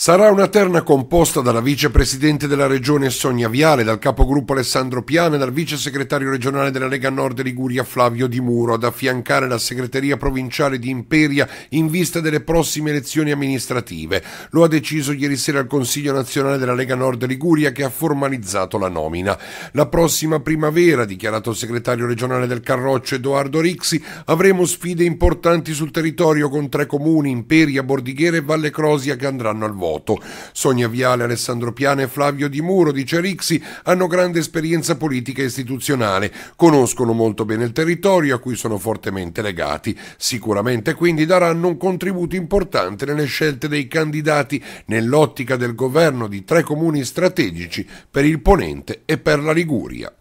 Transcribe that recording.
Sarà una terna composta dalla vicepresidente della regione Sonia Viale, dal capogruppo Alessandro Piana e dal vice segretario regionale della Lega Nord Liguria Flavio Di Muro ad affiancare la segreteria provinciale di Imperia in vista delle prossime elezioni amministrative. Lo ha deciso ieri sera il Consiglio nazionale della Lega Nord Liguria che ha formalizzato la nomina. La prossima primavera, dichiarato il segretario regionale del Carroccio Edoardo Rixi, avremo sfide importanti sul territorio con tre comuni, Imperia, Bordighere e Valle Crosia che andranno al voto voto. Sonia Viale, Alessandro Piana e Flavio Di Muro di Cerixi hanno grande esperienza politica e istituzionale, conoscono molto bene il territorio a cui sono fortemente legati. Sicuramente quindi daranno un contributo importante nelle scelte dei candidati nell'ottica del governo di tre comuni strategici per il Ponente e per la Liguria.